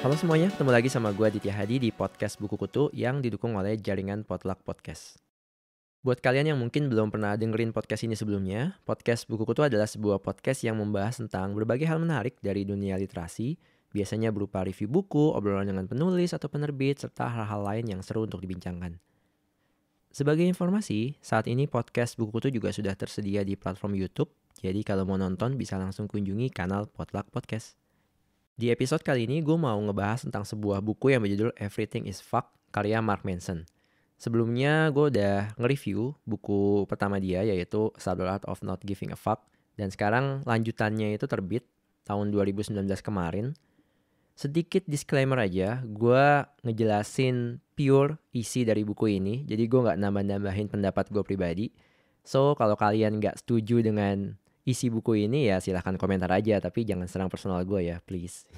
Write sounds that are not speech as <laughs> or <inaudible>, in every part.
Halo semuanya, ketemu lagi sama gue Ditya Hadi di podcast Buku Kutu yang didukung oleh jaringan Potluck Podcast. Buat kalian yang mungkin belum pernah dengerin podcast ini sebelumnya, podcast Buku Kutu adalah sebuah podcast yang membahas tentang berbagai hal menarik dari dunia literasi, biasanya berupa review buku, obrolan dengan penulis atau penerbit, serta hal-hal lain yang seru untuk dibincangkan. Sebagai informasi, saat ini podcast Buku Kutu juga sudah tersedia di platform YouTube, jadi kalau mau nonton bisa langsung kunjungi kanal Potluck Podcast. Di episode kali ini gue mau ngebahas tentang sebuah buku yang berjudul Everything is Fuck karya Mark Manson. Sebelumnya gue udah nge-review buku pertama dia yaitu Subtle Art of Not Giving a Fuck dan sekarang lanjutannya itu terbit tahun 2019 kemarin sedikit disclaimer aja, gue ngejelasin pure isi dari buku ini, jadi gue nggak nambah-nambahin pendapat gue pribadi. So kalau kalian nggak setuju dengan isi buku ini ya silahkan komentar aja, tapi jangan serang personal gue ya, please.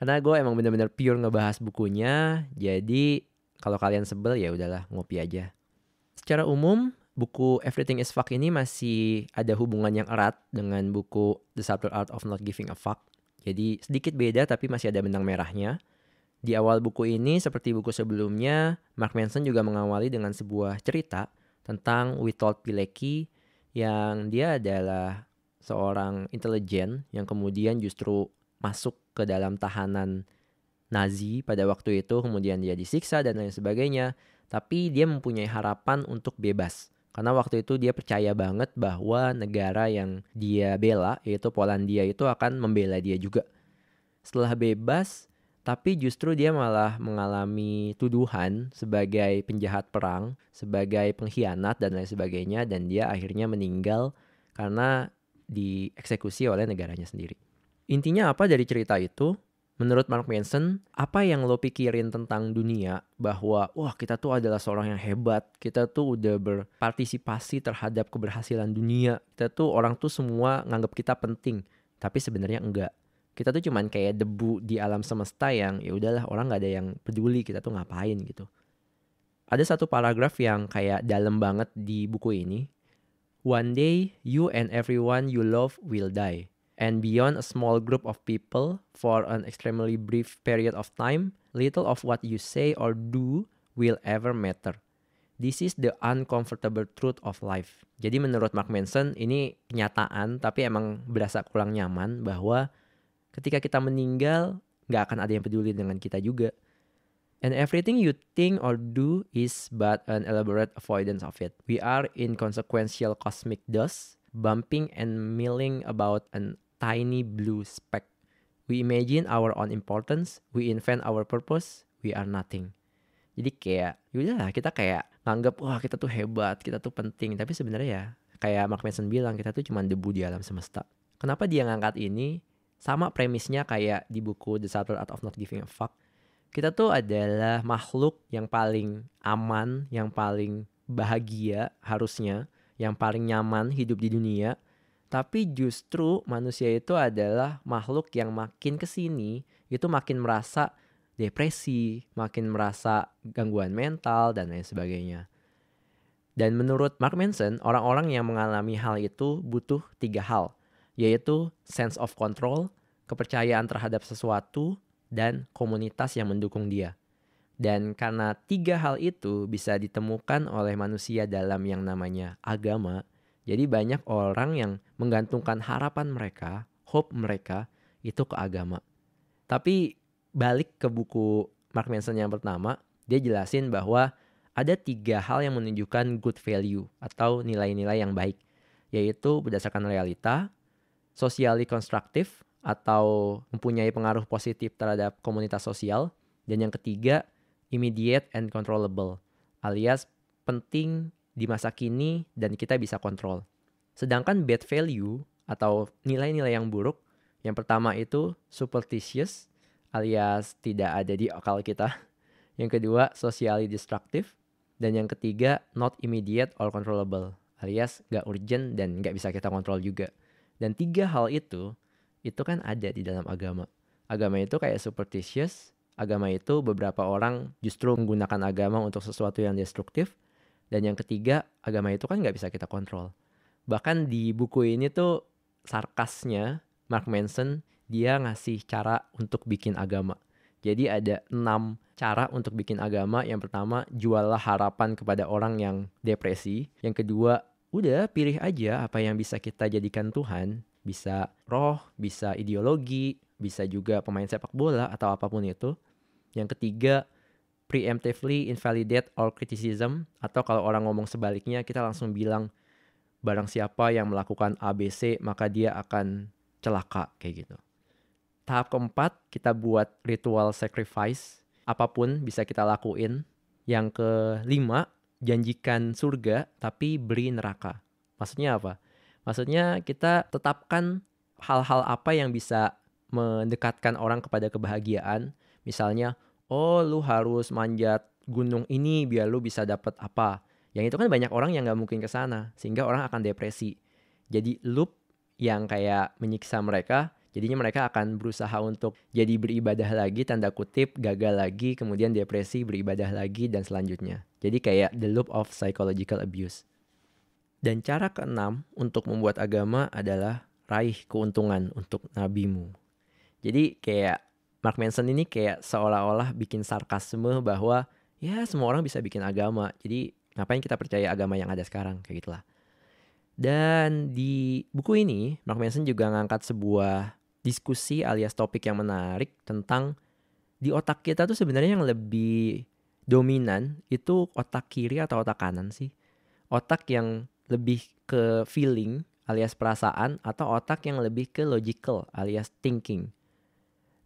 Karena gue emang bener-bener pure ngebahas bukunya, jadi kalau kalian sebel ya udahlah ngopi aja. Secara umum, buku Everything is Fuck ini masih ada hubungan yang erat dengan buku The Subtle Art of Not Giving a Fuck jadi sedikit beda tapi masih ada benang merahnya. Di awal buku ini, seperti buku sebelumnya, Mark Manson juga mengawali dengan sebuah cerita tentang Witold Pilecki yang dia adalah seorang intelijen yang kemudian justru masuk ke dalam tahanan Nazi pada waktu itu, kemudian dia disiksa dan lain sebagainya. Tapi dia mempunyai harapan untuk bebas. Karena waktu itu dia percaya banget bahwa negara yang dia bela, yaitu Polandia itu akan membela dia juga. Setelah bebas, tapi justru dia malah mengalami tuduhan sebagai penjahat perang, sebagai pengkhianat dan lain sebagainya dan dia akhirnya meninggal karena dieksekusi oleh negaranya sendiri. Intinya apa dari cerita itu? Menurut Mark Manson, apa yang lo pikirin tentang dunia bahwa wah kita tuh adalah seorang yang hebat, kita tuh udah berpartisipasi terhadap keberhasilan dunia, kita tuh orang tuh semua nganggap kita penting, tapi sebenarnya enggak. Kita tuh cuman kayak debu di alam semesta yang ya udahlah orang nggak ada yang peduli kita tuh ngapain gitu. Ada satu paragraf yang kayak dalam banget di buku ini. One day you and everyone you love will die and beyond a small group of people for an extremely brief period of time, little of what you say or do will ever matter. This is the uncomfortable truth of life. Jadi menurut Mark Manson ini kenyataan tapi emang berasa kurang nyaman bahwa ketika kita meninggal nggak akan ada yang peduli dengan kita juga. And everything you think or do is but an elaborate avoidance of it. We are inconsequential cosmic dust, bumping and milling about an tiny blue speck. We imagine our own importance, we invent our purpose, we are nothing. Jadi kayak, yaudahlah kita kayak nganggap wah kita tuh hebat, kita tuh penting, tapi sebenarnya ya kayak Mark Manson bilang kita tuh cuma debu di alam semesta. Kenapa dia ngangkat ini? Sama premisnya kayak di buku The Subtle Art of Not Giving a Fuck. Kita tuh adalah makhluk yang paling aman, yang paling bahagia harusnya, yang paling nyaman hidup di dunia tapi justru manusia itu adalah makhluk yang makin kesini itu makin merasa depresi, makin merasa gangguan mental dan lain sebagainya. Dan menurut Mark Manson, orang-orang yang mengalami hal itu butuh tiga hal, yaitu sense of control, kepercayaan terhadap sesuatu, dan komunitas yang mendukung dia. Dan karena tiga hal itu bisa ditemukan oleh manusia dalam yang namanya agama, jadi banyak orang yang menggantungkan harapan mereka, hope mereka itu ke agama. Tapi balik ke buku Mark Manson yang pertama, dia jelasin bahwa ada tiga hal yang menunjukkan good value atau nilai-nilai yang baik, yaitu berdasarkan realita, socially constructive atau mempunyai pengaruh positif terhadap komunitas sosial, dan yang ketiga, immediate and controllable alias penting di masa kini dan kita bisa kontrol. Sedangkan bad value atau nilai-nilai yang buruk, yang pertama itu superstitious alias tidak ada di akal kita. <laughs> Yang kedua, socially destructive. Dan yang ketiga, not immediate or controllable alias gak urgent dan gak bisa kita kontrol juga. Dan tiga hal itu, itu kan ada di dalam agama. Agama itu kayak superstitious, agama itu beberapa orang justru menggunakan agama untuk sesuatu yang destruktif, dan yang ketiga, agama itu kan nggak bisa kita kontrol. Bahkan di buku ini tuh sarkasnya Mark Manson dia ngasih cara untuk bikin agama. Jadi ada enam cara untuk bikin agama. Yang pertama, juallah harapan kepada orang yang depresi. Yang kedua, udah pilih aja apa yang bisa kita jadikan Tuhan. Bisa roh, bisa ideologi, bisa juga pemain sepak bola atau apapun itu. Yang ketiga, preemptively invalidate all criticism atau kalau orang ngomong sebaliknya kita langsung bilang barang siapa yang melakukan ABC maka dia akan celaka kayak gitu. Tahap keempat kita buat ritual sacrifice apapun bisa kita lakuin. Yang kelima janjikan surga tapi beri neraka. Maksudnya apa? Maksudnya kita tetapkan hal-hal apa yang bisa mendekatkan orang kepada kebahagiaan. Misalnya oh lu harus manjat gunung ini biar lu bisa dapat apa. Yang itu kan banyak orang yang nggak mungkin ke sana, sehingga orang akan depresi. Jadi loop yang kayak menyiksa mereka, jadinya mereka akan berusaha untuk jadi beribadah lagi, tanda kutip, gagal lagi, kemudian depresi, beribadah lagi, dan selanjutnya. Jadi kayak the loop of psychological abuse. Dan cara keenam untuk membuat agama adalah raih keuntungan untuk nabimu. Jadi kayak Mark Manson ini kayak seolah-olah bikin sarkasme bahwa ya semua orang bisa bikin agama. Jadi ngapain kita percaya agama yang ada sekarang kayak gitulah. Dan di buku ini Mark Manson juga ngangkat sebuah diskusi alias topik yang menarik tentang di otak kita tuh sebenarnya yang lebih dominan itu otak kiri atau otak kanan sih. Otak yang lebih ke feeling alias perasaan atau otak yang lebih ke logical alias thinking.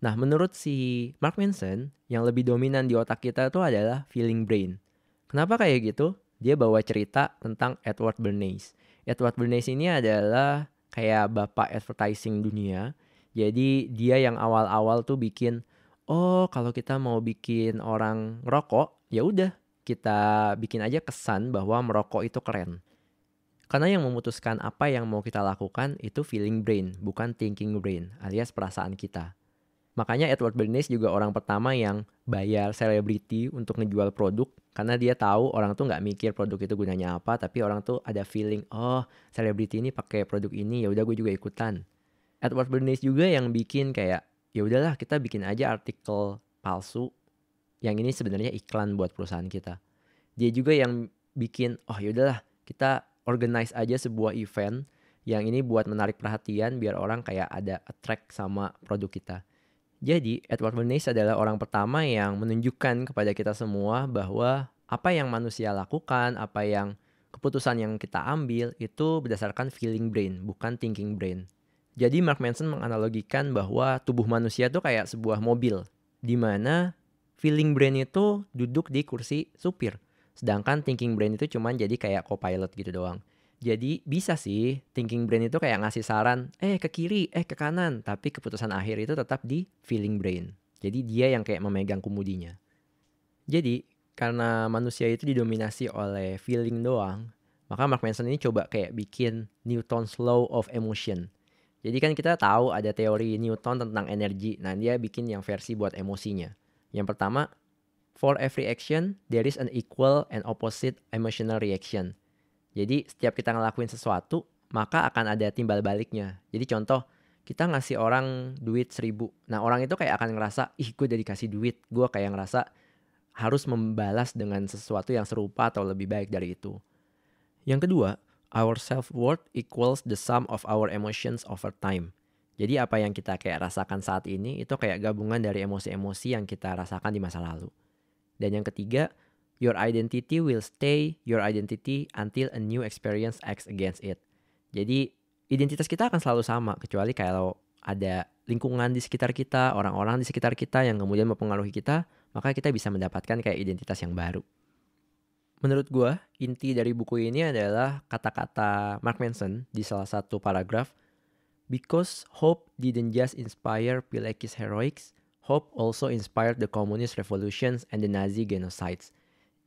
Nah, menurut si Mark Manson, yang lebih dominan di otak kita itu adalah feeling brain. Kenapa kayak gitu? Dia bawa cerita tentang Edward Bernays. Edward Bernays ini adalah kayak bapak advertising dunia. Jadi dia yang awal-awal tuh bikin, oh kalau kita mau bikin orang rokok, ya udah kita bikin aja kesan bahwa merokok itu keren. Karena yang memutuskan apa yang mau kita lakukan itu feeling brain, bukan thinking brain alias perasaan kita. Makanya Edward Bernays juga orang pertama yang bayar selebriti untuk ngejual produk karena dia tahu orang tuh nggak mikir produk itu gunanya apa tapi orang tuh ada feeling oh selebriti ini pakai produk ini ya udah gue juga ikutan. Edward Bernays juga yang bikin kayak ya udahlah kita bikin aja artikel palsu yang ini sebenarnya iklan buat perusahaan kita. Dia juga yang bikin oh ya udahlah kita organize aja sebuah event yang ini buat menarik perhatian biar orang kayak ada attract sama produk kita jadi, Edward Bernays adalah orang pertama yang menunjukkan kepada kita semua bahwa apa yang manusia lakukan, apa yang keputusan yang kita ambil itu berdasarkan feeling brain, bukan thinking brain. Jadi Mark Manson menganalogikan bahwa tubuh manusia itu kayak sebuah mobil, di mana feeling brain itu duduk di kursi supir, sedangkan thinking brain itu cuma jadi kayak co-pilot gitu doang. Jadi bisa sih thinking brain itu kayak ngasih saran, eh ke kiri, eh ke kanan, tapi keputusan akhir itu tetap di feeling brain. Jadi dia yang kayak memegang kemudinya. Jadi karena manusia itu didominasi oleh feeling doang, maka Mark Manson ini coba kayak bikin Newton's Law of Emotion. Jadi kan kita tahu ada teori Newton tentang energi. Nah dia bikin yang versi buat emosinya. Yang pertama, for every action there is an equal and opposite emotional reaction. Jadi setiap kita ngelakuin sesuatu, maka akan ada timbal baliknya. Jadi contoh, kita ngasih orang duit seribu. Nah orang itu kayak akan ngerasa, ih gue udah dikasih duit. Gue kayak ngerasa harus membalas dengan sesuatu yang serupa atau lebih baik dari itu. Yang kedua, our self-worth equals the sum of our emotions over time. Jadi apa yang kita kayak rasakan saat ini itu kayak gabungan dari emosi-emosi yang kita rasakan di masa lalu. Dan yang ketiga, Your identity will stay your identity until a new experience acts against it. Jadi identitas kita akan selalu sama kecuali kalau ada lingkungan di sekitar kita, orang-orang di sekitar kita yang kemudian mempengaruhi kita, maka kita bisa mendapatkan kayak identitas yang baru. Menurut gue, inti dari buku ini adalah kata-kata Mark Manson di salah satu paragraf, Because hope didn't just inspire Pilecki's heroics, hope also inspired the communist revolutions and the Nazi genocides.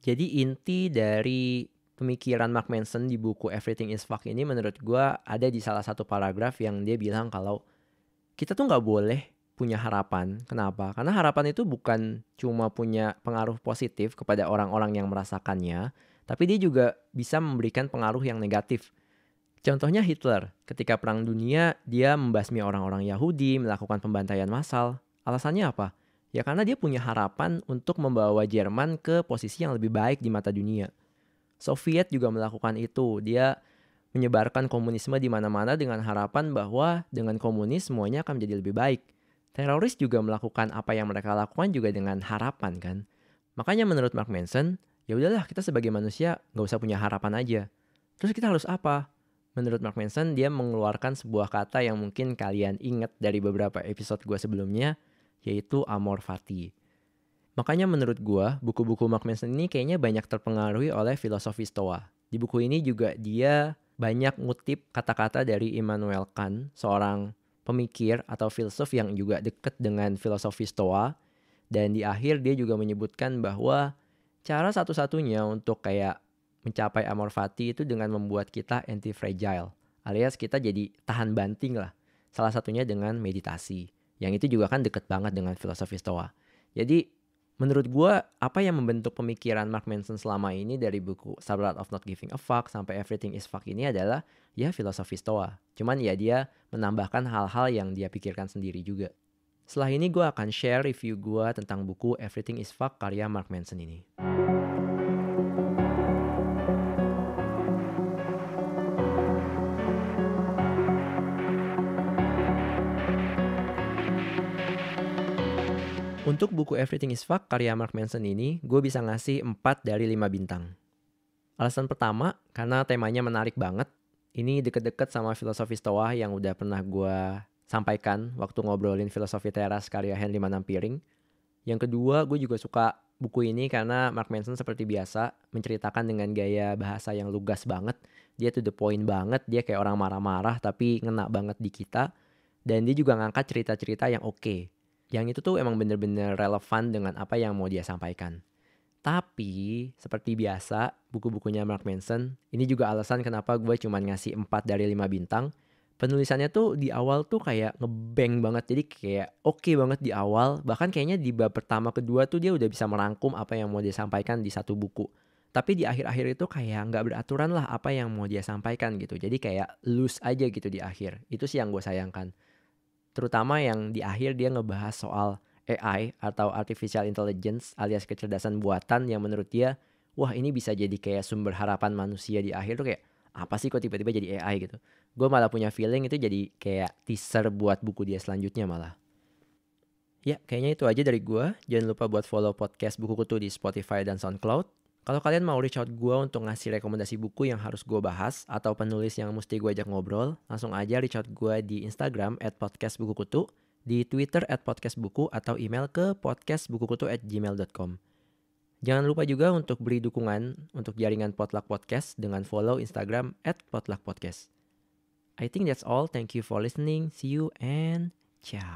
Jadi inti dari pemikiran Mark Manson di buku Everything is Fuck ini menurut gue ada di salah satu paragraf yang dia bilang kalau kita tuh nggak boleh punya harapan. Kenapa? Karena harapan itu bukan cuma punya pengaruh positif kepada orang-orang yang merasakannya, tapi dia juga bisa memberikan pengaruh yang negatif. Contohnya Hitler, ketika Perang Dunia dia membasmi orang-orang Yahudi, melakukan pembantaian massal. Alasannya apa? Ya karena dia punya harapan untuk membawa Jerman ke posisi yang lebih baik di mata dunia. Soviet juga melakukan itu. Dia menyebarkan komunisme di mana-mana dengan harapan bahwa dengan komunis semuanya akan menjadi lebih baik. Teroris juga melakukan apa yang mereka lakukan juga dengan harapan kan. Makanya menurut Mark Manson, ya udahlah kita sebagai manusia nggak usah punya harapan aja. Terus kita harus apa? Menurut Mark Manson, dia mengeluarkan sebuah kata yang mungkin kalian ingat dari beberapa episode gue sebelumnya, yaitu Amor Fati. Makanya menurut gua, buku-buku Mark Manson ini kayaknya banyak terpengaruhi oleh filosofi Stoa. Di buku ini juga dia banyak ngutip kata-kata dari Immanuel Kant, seorang pemikir atau filsuf yang juga dekat dengan filosofi Stoa. Dan di akhir dia juga menyebutkan bahwa cara satu-satunya untuk kayak mencapai amor fati itu dengan membuat kita anti fragile alias kita jadi tahan banting lah. Salah satunya dengan meditasi. Yang itu juga kan deket banget dengan filosofi Stoa. Jadi menurut gue apa yang membentuk pemikiran Mark Manson selama ini dari buku Subrat of Not Giving a Fuck sampai Everything is Fuck ini adalah ya filosofi Stoa. Cuman ya dia menambahkan hal-hal yang dia pikirkan sendiri juga. Setelah ini gue akan share review gue tentang buku Everything is Fuck karya Mark Manson ini. Untuk buku Everything is Fuck karya Mark Manson ini, gue bisa ngasih 4 dari 5 bintang. Alasan pertama, karena temanya menarik banget. Ini deket-deket sama filosofi Stoa yang udah pernah gue sampaikan waktu ngobrolin filosofi teras karya Henry Manampiring. Yang kedua, gue juga suka buku ini karena Mark Manson seperti biasa menceritakan dengan gaya bahasa yang lugas banget. Dia to the point banget, dia kayak orang marah-marah tapi ngena banget di kita. Dan dia juga ngangkat cerita-cerita yang oke. Okay yang itu tuh emang bener-bener relevan dengan apa yang mau dia sampaikan. Tapi seperti biasa buku-bukunya Mark Manson, ini juga alasan kenapa gue cuma ngasih 4 dari 5 bintang. Penulisannya tuh di awal tuh kayak ngebeng banget, jadi kayak oke okay banget di awal. Bahkan kayaknya di bab pertama kedua tuh dia udah bisa merangkum apa yang mau dia sampaikan di satu buku. Tapi di akhir-akhir itu kayak nggak beraturan lah apa yang mau dia sampaikan gitu. Jadi kayak loose aja gitu di akhir. Itu sih yang gue sayangkan terutama yang di akhir dia ngebahas soal AI atau artificial intelligence alias kecerdasan buatan yang menurut dia wah ini bisa jadi kayak sumber harapan manusia di akhir tuh kayak apa sih kok tiba-tiba jadi AI gitu. Gue malah punya feeling itu jadi kayak teaser buat buku dia selanjutnya malah. Ya, kayaknya itu aja dari gue. Jangan lupa buat follow podcast Buku Kutu di Spotify dan SoundCloud. Kalau kalian mau reach out gue untuk ngasih rekomendasi buku yang harus gue bahas atau penulis yang mesti gue ajak ngobrol, langsung aja reach out gue di Instagram at podcastbukukutu, di Twitter at podcastbuku, atau email ke podcastbukukutu at gmail.com. Jangan lupa juga untuk beri dukungan untuk jaringan Potluck Podcast dengan follow Instagram at Potluck Podcast. I think that's all. Thank you for listening. See you and ciao.